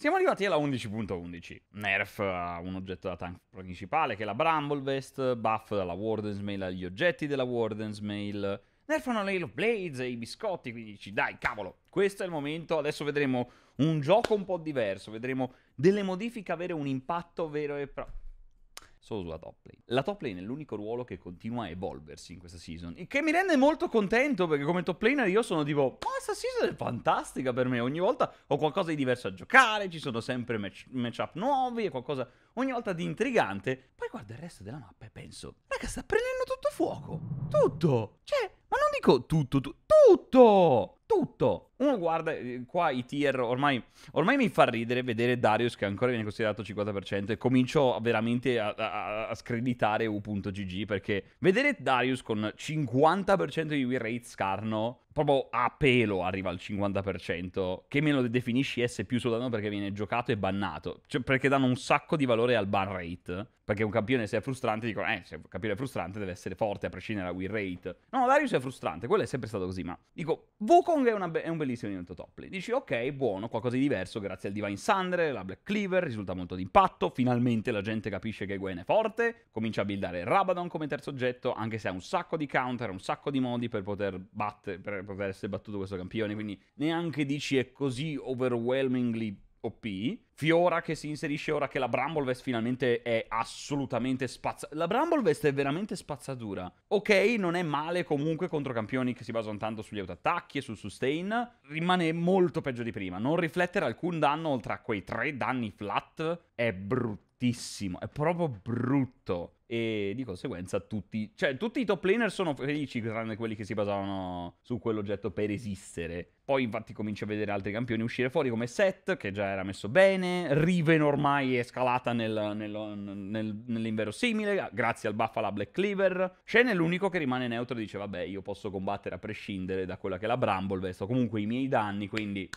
Siamo arrivati alla 11.11, nerf a eh, un oggetto da tank principale che è la Bramble Vest, buff dalla Warden's Mail agli oggetti della Warden's Mail, nerfano le Halo Blades e i biscotti, quindi dici dai cavolo, questo è il momento, adesso vedremo un gioco un po' diverso, vedremo delle modifiche avere un impatto vero e proprio solo sulla top lane. La top lane è l'unico ruolo che continua a evolversi in questa season, il che mi rende molto contento perché come top laner io sono tipo, oh, questa season è fantastica per me, ogni volta ho qualcosa di diverso a giocare, ci sono sempre match, match up nuovi e qualcosa ogni volta di intrigante. Poi guardo il resto della mappa e penso, raga sta prendendo tutto fuoco, tutto, cioè, ma non dico tutto, tu tutto! tutto. Uno guarda eh, qua i tier, ormai, ormai, mi fa ridere vedere Darius che ancora viene considerato 50% e comincio veramente a, a, a screditare U.gg perché vedere Darius con 50% di win rate scarno proprio a pelo arriva al 50%, che me lo definisci S più soltanto perché viene giocato e bannato, cioè perché danno un sacco di valore al ban rate, perché un campione se è frustrante dicono, eh, se un campione è frustrante deve essere forte a prescindere da win rate. No, Darius è frustrante, quello è sempre stato così, ma dico, Wukong Wong è, una, è un bellissimo elemento Topley. Dici, ok, buono, qualcosa di diverso grazie al Divine Sandre, la Black Cleaver, risulta molto d'impatto, finalmente la gente capisce che Gwen è forte, comincia a buildare Rabadon come terzo oggetto, anche se ha un sacco di counter, un sacco di modi per poter, batte, per poter essere battuto questo campione, quindi neanche dici è così overwhelmingly OP, Fiora che si inserisce ora che la Vest finalmente è assolutamente spazzatura. La Vest è veramente spazzatura. Ok, non è male comunque contro campioni che si basano tanto sugli autoattacchi e sul sustain. Rimane molto peggio di prima. Non riflettere alcun danno oltre a quei tre danni flat è bruttissimo. È proprio brutto. E di conseguenza tutti... Cioè, tutti i top laner sono felici, tranne quelli che si basavano su quell'oggetto per esistere. Poi infatti comincio a vedere altri campioni uscire fuori come Set, che già era messo bene Riven ormai è scalata nel, nel, nel, nell'inverosimile, grazie al Buffalo alla Black Cleaver. Shen è l'unico che rimane neutro e dice, vabbè, io posso combattere a prescindere da quella che è la Bramble Vest, comunque i miei danni, quindi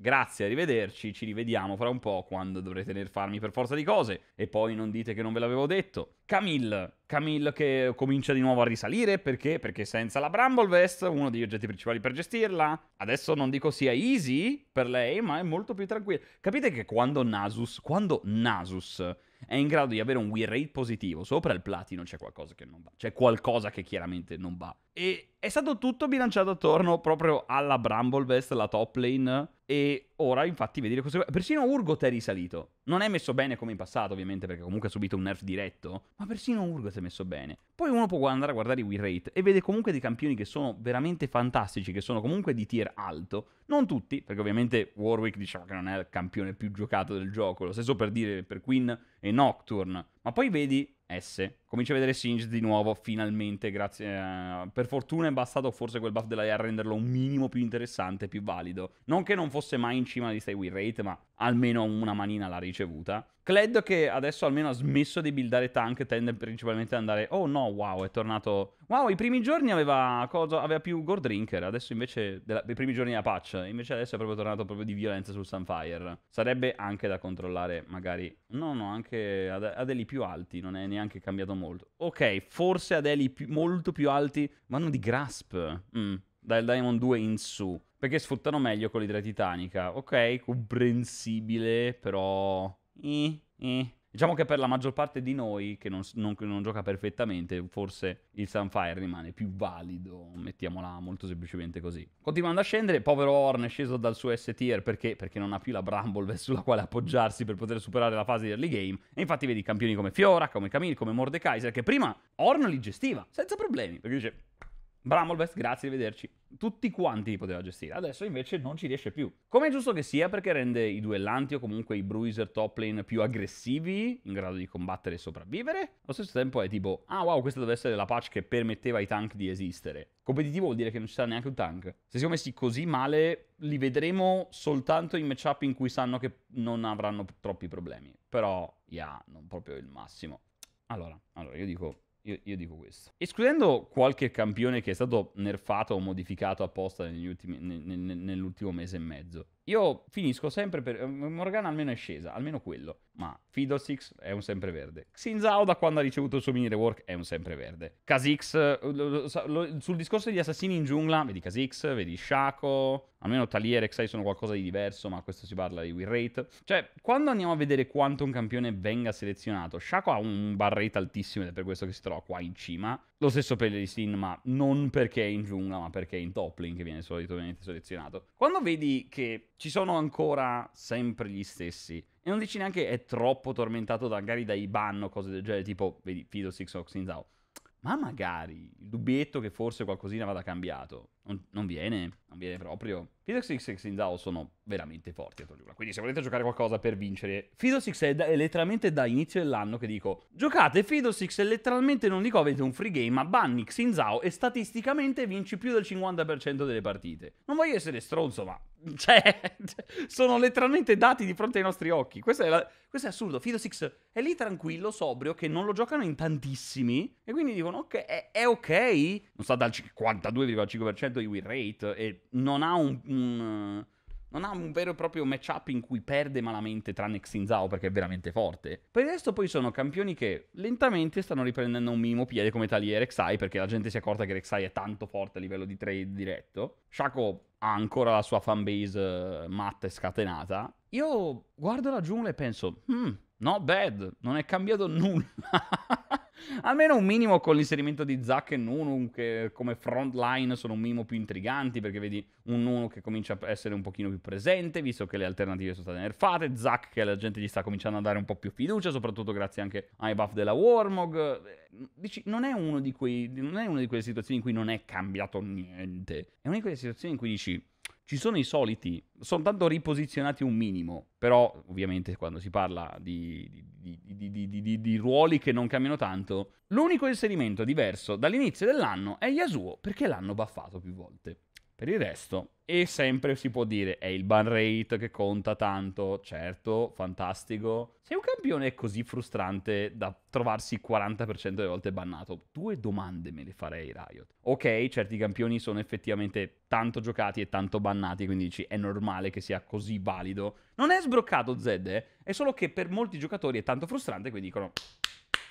Grazie, arrivederci, ci rivediamo fra un po' quando dovrete farmi per forza di cose. E poi non dite che non ve l'avevo detto. Camille, Camille che comincia di nuovo a risalire, perché? Perché senza la Bramble Vest, uno degli oggetti principali per gestirla, adesso non dico sia easy per lei, ma è molto più tranquilla. Capite che quando Nasus, quando Nasus è in grado di avere un win rate positivo sopra il platino c'è qualcosa che non va. C'è qualcosa che chiaramente non va e è stato tutto bilanciato attorno proprio alla Bramblevest, la top lane. E ora, infatti, vedi le cose. Persino Urgot è risalito. Non è messo bene come in passato, ovviamente, perché comunque ha subito un nerf diretto. Ma persino Urgot è messo bene. Poi uno può andare a guardare i win rate e vede comunque dei campioni che sono veramente fantastici, che sono comunque di tier alto. Non tutti, perché ovviamente Warwick diciamo che non è il campione più giocato del gioco. Lo stesso per dire per Queen e Nocturne. Ma poi vedi S. Comincio a vedere Singe di nuovo, finalmente, grazie. A... Eh, per fortuna è bastato forse quel buff della IA a renderlo un minimo più interessante, più valido. Non che non fosse mai in cima di lista win rate, ma almeno una manina l'ha ricevuta. Cled che adesso almeno ha smesso di buildare tank, tende principalmente ad andare... Oh no, wow, è tornato Wow, i primi giorni aveva, cosa, aveva più Gore Drinker, adesso invece, della, dei primi giorni della patch, invece adesso è proprio tornato proprio di violenza sul Sunfire. Sarebbe anche da controllare, magari, no, no, anche ad, ad eli più alti, non è neanche cambiato molto. Ok, forse ad eli più, molto più alti, vanno di Grasp, mm, dal Diamond 2 in su. Perché sfruttano meglio con l'idra Titanica. Ok, comprensibile, però... Eh, eh. Diciamo che per la maggior parte di noi che non, non, non gioca perfettamente, forse il Sunfire rimane più valido, mettiamola molto semplicemente così. Continuando a scendere, povero Horn è sceso dal suo S tier perché? perché non ha più la Bramble sulla quale appoggiarsi per poter superare la fase di early game. E infatti vedi campioni come Fiora, come Camille, come Mordekaiser, che prima Horn li gestiva senza problemi, perché dice Bramblebest, grazie, arrivederci. Tutti quanti li poteva gestire, adesso invece non ci riesce più. Come è giusto che sia perché rende i duellanti o comunque i bruiser top lane più aggressivi, in grado di combattere e sopravvivere. Allo stesso tempo è tipo, ah wow, questa deve essere la patch che permetteva ai tank di esistere. Competitivo vuol dire che non ci sarà neanche un tank. Se siamo messi così male, li vedremo soltanto in matchup in cui sanno che non avranno troppi problemi. Però, yeah, non proprio il massimo. Allora, allora io dico io, io, dico questo. Escludendo qualche campione che è stato nerfato o modificato apposta ultimi, nel, nel, nell'ultimo mese e mezzo, io finisco sempre per... Eh, Morgana almeno è scesa, almeno quello. Ma Fiddlesticks è un sempreverde. Xin Zhao da quando ha ricevuto il suo mini rework è un sempreverde. Kha'Zix, eh, sul discorso degli assassini in giungla, vedi Kha'Zix, vedi Shaco, almeno Talier e Rek'Sai sono qualcosa di diverso, ma questo si parla di win rate. Cioè, quando andiamo a vedere quanto un campione venga selezionato, Shaco ha un bar rate altissimo ed è per questo che si trova qua in cima. Lo stesso per Sin, ma non perché è in giungla, ma perché è in top lane che viene solitamente selezionato. Quando vedi che ci sono ancora sempre gli stessi. E non dici neanche è troppo tormentato da, magari dai ban o cose del genere, tipo, vedi, Fido, Six Ox, Inzao. Ma magari il dubbietto che forse qualcosina vada cambiato non, non, viene, non viene proprio. Fido 6 e Xinzao sono veramente forti a Toliura. Quindi se volete giocare qualcosa per vincere... Fido 6 è, è, letteralmente da inizio dell'anno che dico giocate Fido 6 e letteralmente non dico avete un free game, ma banni Xinzao e statisticamente vinci più del 50% delle partite. Non voglio essere stronzo, ma... Cioè, sono letteralmente dati di fronte ai nostri occhi. Questo è, la, questo è assurdo. Fido 6 è lì tranquillo, sobrio, che non lo giocano in tantissimi. E quindi dicono, ok, è, è ok. Non sta dal 52,5% di win rate e non ha un, un non ha un vero e proprio matchup in cui perde malamente tranne Xin Zhao perché è veramente forte. Per il resto poi sono campioni che lentamente stanno riprendendo un minimo piede come tali Erexai perché la gente si è accorta che Erexai è tanto forte a livello di trade diretto. Shaco ha ancora la sua fanbase eh, matta e scatenata. Io guardo la giungla e penso, hmm, not bad, non è cambiato nulla. Almeno un minimo con l'inserimento di Zack e Nunu, che come frontline sono un minimo più intriganti, perché vedi un Nunu che comincia a essere un pochino più presente, visto che le alternative sono state nerfate, Zack che la gente gli sta cominciando a dare un po' più fiducia, soprattutto grazie anche ai buff della Warmog. Dici, non è, uno di quei, non è una di quelle situazioni in cui non è cambiato niente. È una di quelle situazioni in cui dici ci sono i soliti, soltanto riposizionati un minimo, però ovviamente quando si parla di, di, di, di ruoli che non cambiano tanto, l'unico inserimento diverso dall'inizio dell'anno è Yasuo perché l'hanno baffato più volte. Per il resto, e sempre si può dire, è il ban rate che conta tanto, certo, fantastico. Se un campione è così frustrante da trovarsi 40% delle volte bannato, due domande me le farei Riot. Ok, certi campioni sono effettivamente tanto giocati e tanto bannati, quindi dici è normale che sia così valido. Non è sbroccato Zed, eh? è solo che per molti giocatori è tanto frustrante, quindi dicono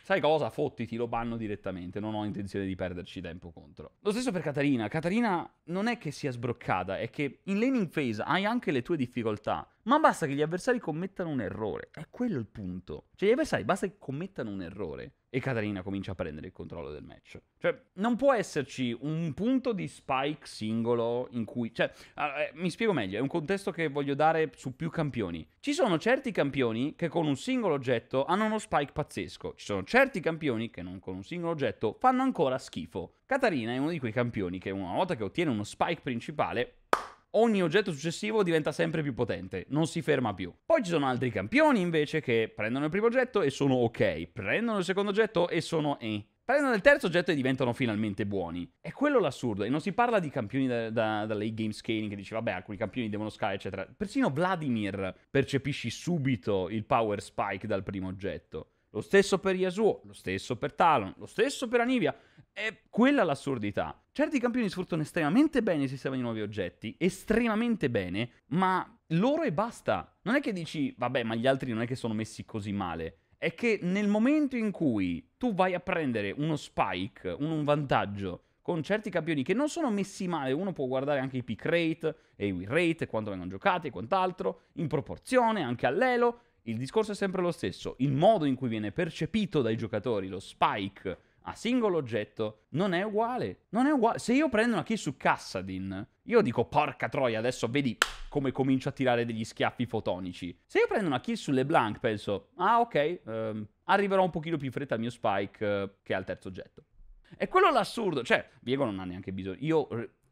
sai cosa? Fottiti, lo banno direttamente, non ho intenzione di perderci tempo contro. Lo stesso per Catarina, Catarina non è che sia sbroccata, è che in laning phase hai anche le tue difficoltà, ma basta che gli avversari commettano un errore, è quello il punto. Cioè gli avversari basta che commettano un errore e Katarina comincia a prendere il controllo del match. Cioè, non può esserci un punto di spike singolo in cui... Cioè, ah, eh, mi spiego meglio, è un contesto che voglio dare su più campioni. Ci sono certi campioni che con un singolo oggetto hanno uno spike pazzesco. Ci sono certi campioni che non con un singolo oggetto fanno ancora schifo. Katarina è uno di quei campioni che una volta che ottiene uno spike principale ogni oggetto successivo diventa sempre più potente, non si ferma più. Poi ci sono altri campioni invece che prendono il primo oggetto e sono ok, prendono il secondo oggetto e sono eh. Prendono il terzo oggetto e diventano finalmente buoni. È quello l'assurdo. E non si parla di campioni da, da, da late game scaling che dice, vabbè, alcuni campioni devono scalare, eccetera. Persino Vladimir percepisci subito il power spike dal primo oggetto. Lo stesso per Yasuo, lo stesso per Talon, lo stesso per Anivia. È quella l'assurdità. Certi campioni sfruttano estremamente bene il sistema di nuovi oggetti, estremamente bene, ma loro e basta. Non è che dici, vabbè, ma gli altri non è che sono messi così male. È che nel momento in cui tu vai a prendere uno spike, un vantaggio, con certi campioni che non sono messi male, uno può guardare anche i pick rate e i win rate, quanto vengono giocati e quant'altro, in proporzione anche all'elo, il discorso è sempre lo stesso, il modo in cui viene percepito dai giocatori lo spike a singolo oggetto non è uguale. Non è uguale. Se io prendo una kill su Cassadin, io dico porca troia, adesso vedi come comincio a tirare degli schiaffi fotonici. Se io prendo una kill su LeBlanc, penso, ah ok, ehm, arriverò un pochino più in fretta al mio Spike eh, che al terzo oggetto. E quello l'assurdo, cioè, Viego non ha neanche bisogno. Io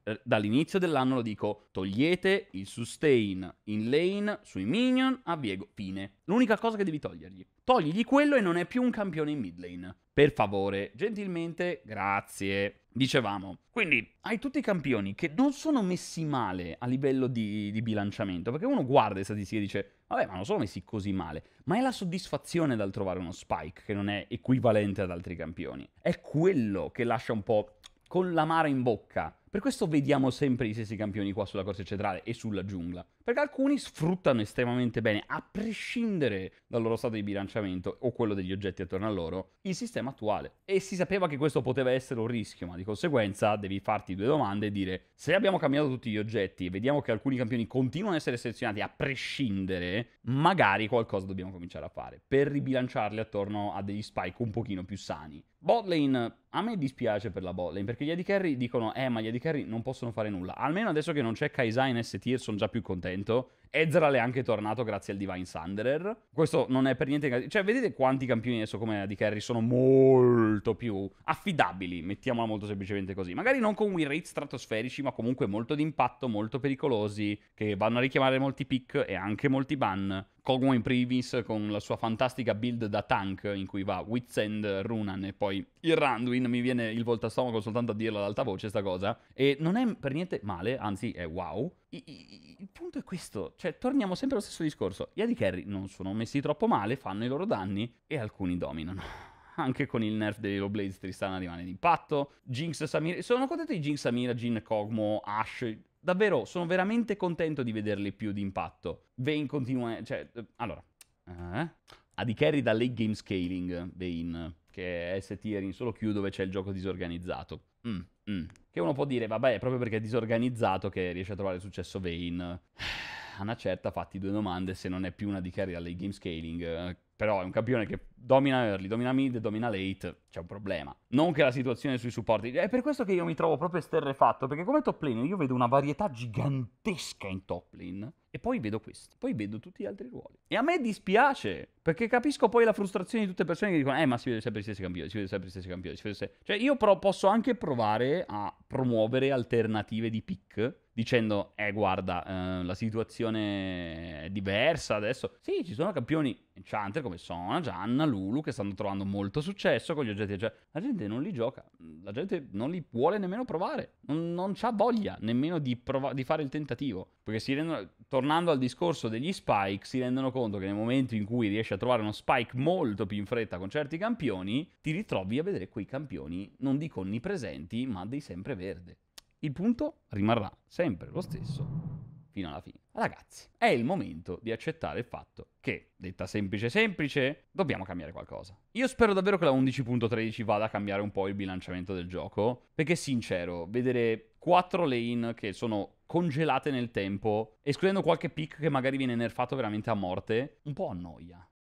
eh, dall'inizio dell'anno lo dico, togliete il sustain in lane sui minion a Viego, fine. L'unica cosa che devi togliergli. Togligli quello e non è più un campione in mid lane. Per favore, gentilmente, grazie. Dicevamo, quindi hai tutti i campioni che non sono messi male a livello di, di bilanciamento, perché uno guarda le statistiche e dice, vabbè, ma non sono messi così male, ma è la soddisfazione dal trovare uno spike che non è equivalente ad altri campioni. È quello che lascia un po' con l'amara in bocca per questo vediamo sempre gli stessi campioni qua sulla corsa centrale e sulla giungla, perché alcuni sfruttano estremamente bene, a prescindere dal loro stato di bilanciamento o quello degli oggetti attorno a loro, il sistema attuale. E si sapeva che questo poteva essere un rischio, ma di conseguenza devi farti due domande e dire se abbiamo cambiato tutti gli oggetti e vediamo che alcuni campioni continuano ad essere selezionati a prescindere, magari qualcosa dobbiamo cominciare a fare per ribilanciarli attorno a degli spike un pochino più sani. Botlane, a me dispiace per la botlane, perché gli AD carry dicono eh ma gli AD carry non possono fare nulla. Almeno adesso che non c'è Kaisai in S tier, sono già più contento Ezra è anche tornato grazie al Divine Sunderer. Questo non è per niente... Cioè, vedete quanti campioni adesso come di carry sono molto più affidabili, mettiamola molto semplicemente così. Magari non con win rate stratosferici, ma comunque molto d'impatto, molto pericolosi, che vanno a richiamare molti pick e anche molti ban. Kogmo in primis con la sua fantastica build da tank in cui va Witzend, Runan e poi il Randwin, mi viene il volta stomaco soltanto a dirlo ad alta voce sta cosa, e non è per niente male, anzi è wow, il punto è questo, cioè torniamo sempre allo stesso discorso. Gli AD carry non sono messi troppo male, fanno i loro danni e alcuni dominano anche con il nerf dei Hero Blades Tristana rimane d'impatto. Jinx, Samira, sono contento di Jinx, Samira, Jin, Kogmo, Ash. Davvero, sono veramente contento di vederli più d'impatto. impatto. Vayne continua, cioè, allora, eh? AD carry da late game scaling, Vayne che è S-tier in solo Q dove c'è il gioco disorganizzato. Mm, mm. Che uno può dire, vabbè, è proprio perché è disorganizzato che riesce a trovare successo Vane. A una certa fatti due domande se non è più una di carriera alle game scaling. Però è un campione che domina early, domina mid, domina late, c'è un problema. Non che la situazione sui supporti... È per questo che io mi trovo proprio esterrefatto, perché come top lane io vedo una varietà gigantesca in top lane e poi vedo questo. poi vedo tutti gli altri ruoli. E a me dispiace, perché capisco poi la frustrazione di tutte le persone che dicono, eh ma si vede sempre gli stessi campioni, si vede sempre gli stessi campioni, si vede sempre... Cioè io però posso anche provare a promuovere alternative di pick dicendo eh guarda eh, la situazione è diversa adesso sì ci sono campioni Enchanter come Sona, Gianna, Lulu che stanno trovando molto successo con gli oggetti cioè la gente non li gioca la gente non li vuole nemmeno provare non, non ha voglia nemmeno di, prov- di, fare il tentativo perché si rendono tornando al discorso degli spike si rendono conto che nel momento in cui riesci a trovare uno spike molto più in fretta con certi campioni ti ritrovi a vedere quei campioni non dico onnipresenti ma dei sempre veri verde. Il punto rimarrà sempre lo stesso fino alla fine. Ragazzi, è il momento di accettare il fatto che, detta semplice semplice, dobbiamo cambiare qualcosa. Io spero davvero che la 11.13 vada a cambiare un po' il bilanciamento del gioco, perché sincero, vedere quattro lane che sono congelate nel tempo, escludendo qualche pick che magari viene nerfato veramente a morte, un po' annoia.